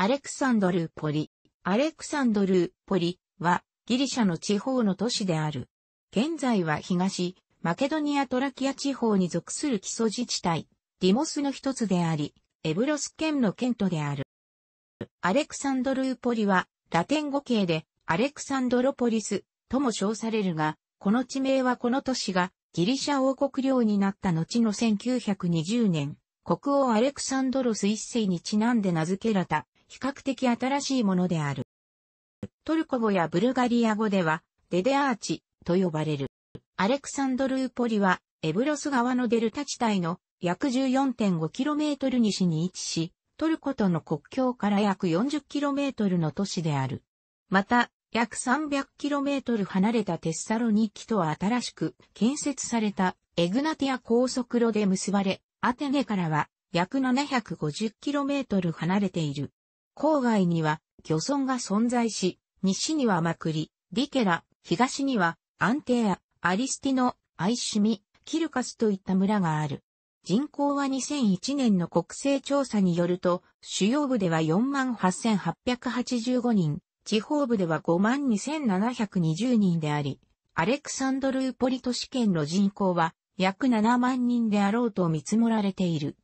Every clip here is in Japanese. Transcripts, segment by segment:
アレクサンドルーポリ。アレクサンドルーポリはギリシャの地方の都市である。現在は東、マケドニアトラキア地方に属する基礎自治体、ディモスの一つであり、エブロス県の県都である。アレクサンドルーポリはラテン語系でアレクサンドロポリスとも称されるが、この地名はこの都市がギリシャ王国領になった後の1920年、国王アレクサンドロス一世にちなんで名付けられた比較的新しいものである。トルコ語やブルガリア語では、デデアーチと呼ばれる。アレクサンドルーポリは、エブロス川のデルタ地帯の約 14.5km 西に位置し、トルコとの国境から約 40km の都市である。また、約 300km 離れたテッサロニキとは新しく建設されたエグナティア高速路で結ばれ、アテネからは約 750km 離れている。郊外には漁村が存在し、西にはマクリ、リケラ、東にはアンテア、アリスティノ、アイシミ、キルカスといった村がある。人口は2001年の国勢調査によると、主要部では48,885人、地方部では52,720人であり、アレクサンドルーポリ都市圏の人口は約7万人であろうと見積もられている。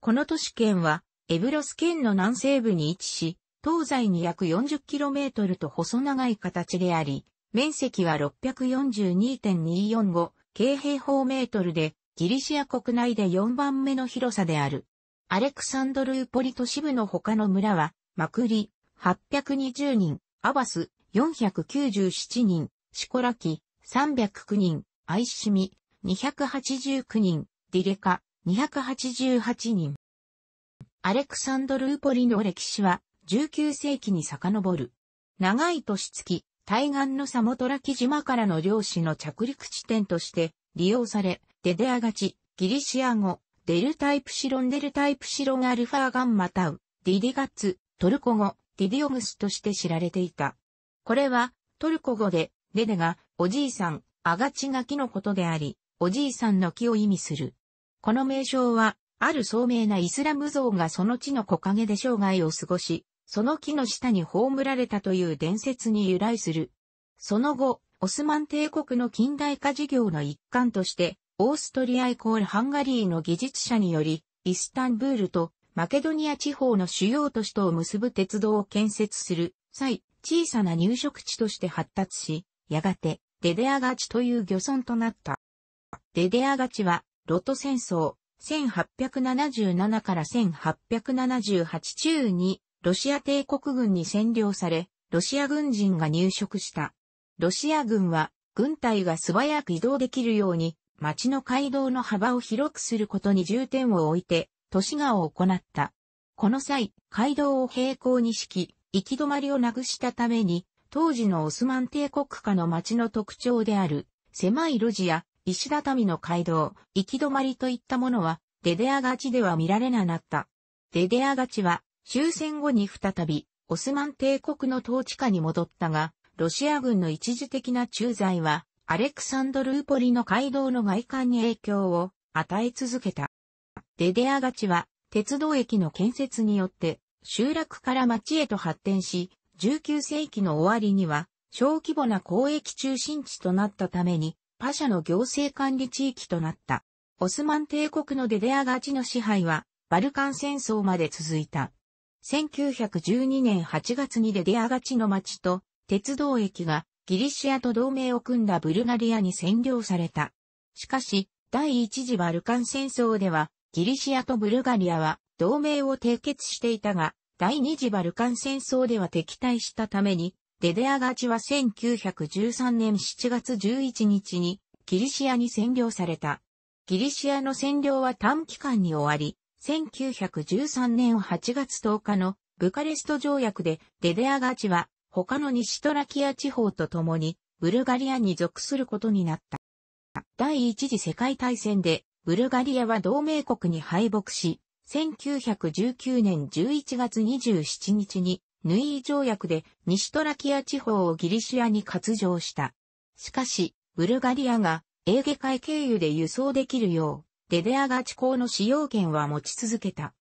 この都市圏はエブロス県の南西部に位置し、東西に約 40km と細長い形であり、面積は642.245京平方メートルで、ギリシア国内で4番目の広さである。アレクサンドルーポリ都市部の他の村は、マクリ、820人、アバス、497人、シコラキ、309人、アイシミ、289人、ディレカ、288人。アレクサンドルーポリの歴史は19世紀に遡る。長い年月、対岸のサモトラキ島からの漁師の着陸地点として利用され、デデアガチ、ギリシア語、デルタイプシロンデルタイプシロンアルファガンマタウ、ディディガッツ、トルコ語、ディディオグスとして知られていた。これは、トルコ語で、デデが、おじいさん、アガチが木のことであり、おじいさんの木を意味する。この名称は、ある聡明なイスラム像がその地の木陰で生涯を過ごし、その木の下に葬られたという伝説に由来する。その後、オスマン帝国の近代化事業の一環として、オーストリアイコールハンガリーの技術者により、イスタンブールとマケドニア地方の主要都市とを結ぶ鉄道を建設する際、小さな入植地として発達し、やがてデデアガチという漁村となった。デデアガチは、ロト戦争、1877から1878中にロシア帝国軍に占領され、ロシア軍人が入植した。ロシア軍は軍隊が素早く移動できるように街の街道の幅を広くすることに重点を置いて都市化を行った。この際、街道を平行に敷き、行き止まりをなくしたために、当時のオスマン帝国下の街の特徴である狭い路地や石畳の街道、行き止まりといったものは、デデアガチでは見られなくなった。デデアガチは、終戦後に再び、オスマン帝国の統治下に戻ったが、ロシア軍の一時的な駐在は、アレクサンドルーポリの街道の外観に影響を与え続けた。デデアガチは、鉄道駅の建設によって、集落から町へと発展し、19世紀の終わりには、小規模な交易中心地となったために、パシャの行政管理地域となった。オスマン帝国のデデアガチの支配は、バルカン戦争まで続いた。1912年8月にデデアガチの町と、鉄道駅がギリシアと同盟を組んだブルガリアに占領された。しかし、第一次バルカン戦争では、ギリシアとブルガリアは同盟を締結していたが、第二次バルカン戦争では敵対したために、デデアガチは1913年7月11日にギリシアに占領された。ギリシアの占領は短期間に終わり、1913年8月10日のブカレスト条約でデデアガチは他の西トラキア地方と共にブルガリアに属することになった。第一次世界大戦でブルガリアは同盟国に敗北し、1919年11月27日にヌイー条約で西トラキア地方をギリシアに割譲した。しかし、ブルガリアがエーゲ海経由で輸送できるよう、デデアガチ港の使用権は持ち続けた。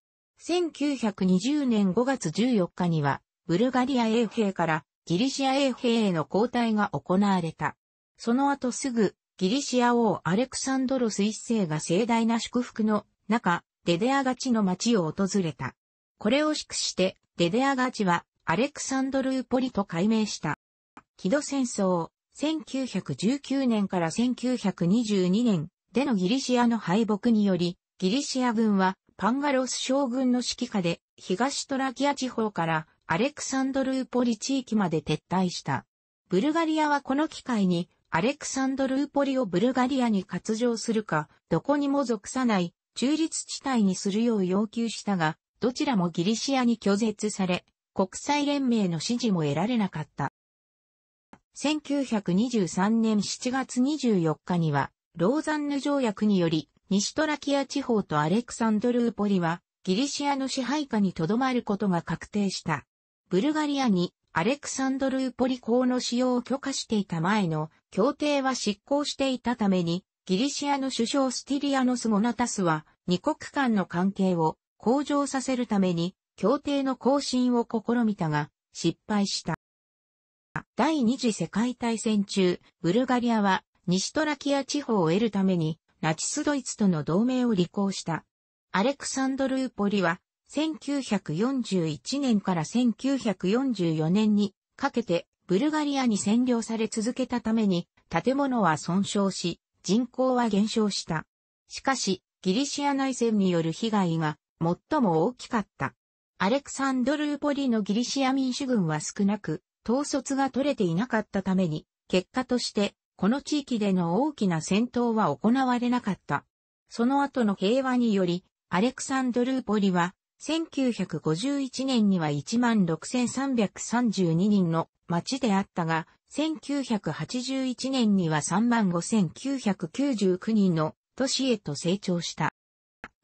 1920年5月14日には、ブルガリア衛兵からギリシア衛兵への交代が行われた。その後すぐ、ギリシア王アレクサンドロス一世が盛大な祝福の中、デデアガチの町を訪れた。これを祝して、デデアガチはアレクサンドルーポリと改名した。木戸戦争、1919年から1922年でのギリシアの敗北により、ギリシア軍はパンガロス将軍の指揮下で東トラキア地方からアレクサンドルーポリ地域まで撤退した。ブルガリアはこの機会にアレクサンドルーポリをブルガリアに割譲するか、どこにも属さない中立地帯にするよう要求したが、どちらもギリシアに拒絶され、国際連盟の支持も得られなかった。1923年7月24日には、ローザンヌ条約により、西トラキア地方とアレクサンドルーポリは、ギリシアの支配下に留まることが確定した。ブルガリアにアレクサンドルーポリ港の使用を許可していた前の協定は執行していたために、ギリシアの首相スティリアノス・ゴナタスは、二国間の関係を向上させるために、協定の更新を試みたが、失敗した。第二次世界大戦中、ブルガリアは西トラキア地方を得るためにナチスドイツとの同盟を履行した。アレクサンドルーポリは1941年から1944年にかけてブルガリアに占領され続けたために建物は損傷し人口は減少した。しかしギリシア内戦による被害が最も大きかった。アレクサンドルーポリのギリシア民主軍は少なく、統率が取れていなかったために、結果として、この地域での大きな戦闘は行われなかった。その後の平和により、アレクサンドルーポリは、1951年には16,332人の町であったが、1981年には35,999人の都市へと成長した。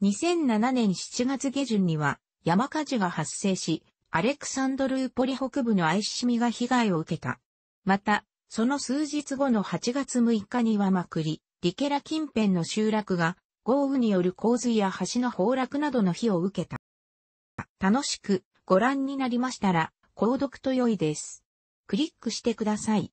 2007年7月下旬には山火事が発生し、アレクサンドルーポリ北部のアイシミが被害を受けた。また、その数日後の8月6日にはまくり、リケラ近辺の集落が豪雨による洪水や橋の崩落などの火を受けた。楽しくご覧になりましたら、購読と良いです。クリックしてください。